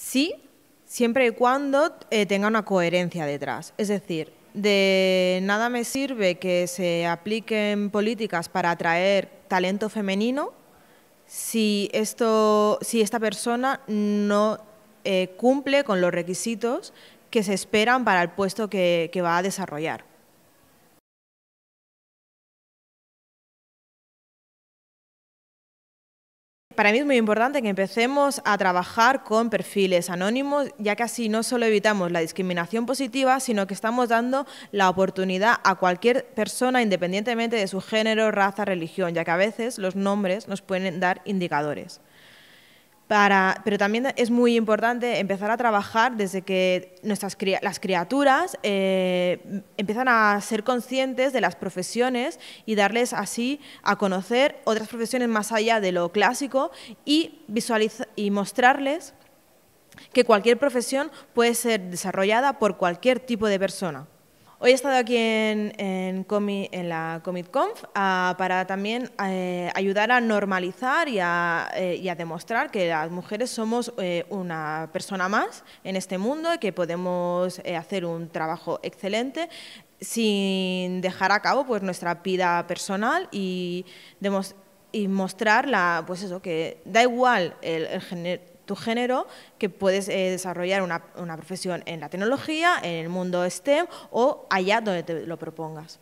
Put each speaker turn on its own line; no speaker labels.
Sí, siempre y cuando eh, tenga una coherencia detrás.
Es decir, de nada me sirve que se apliquen políticas para atraer talento femenino si, esto, si esta persona no eh, cumple con los requisitos que se esperan para el puesto
que va a desarrollar. Para mí es muy importante que empecemos a
trabajar con perfiles anónimos, ya que así no solo evitamos la discriminación positiva, sino que estamos dando la oportunidad a cualquier persona, independientemente de su género, raza, religión, ya que a veces los nombres nos pueden dar indicadores pero también es muy importante empezar a trabajar desde que nuestras, las criaturas eh, empiezan a ser conscientes de las profesiones y darles así a conocer otras profesiones más allá de lo clásico y, y mostrarles que cualquier profesión puede ser desarrollada por cualquier tipo de persona. Hoy he estado aquí en, la ComitConf ah, para también eh, ayudar a normalizar eh, y a, demostrar que las mujeres somos eh, una persona más en este mundo y que podemos hacer un trabajo excelente sin dejar a cabo pues, nuestra vida personal y, y mostrar la, pues eso, que da igual el, el género tu género, que puedes eh, desarrollar una, una profesión en la tecnología, en el mundo STEM
o allá donde te lo propongas.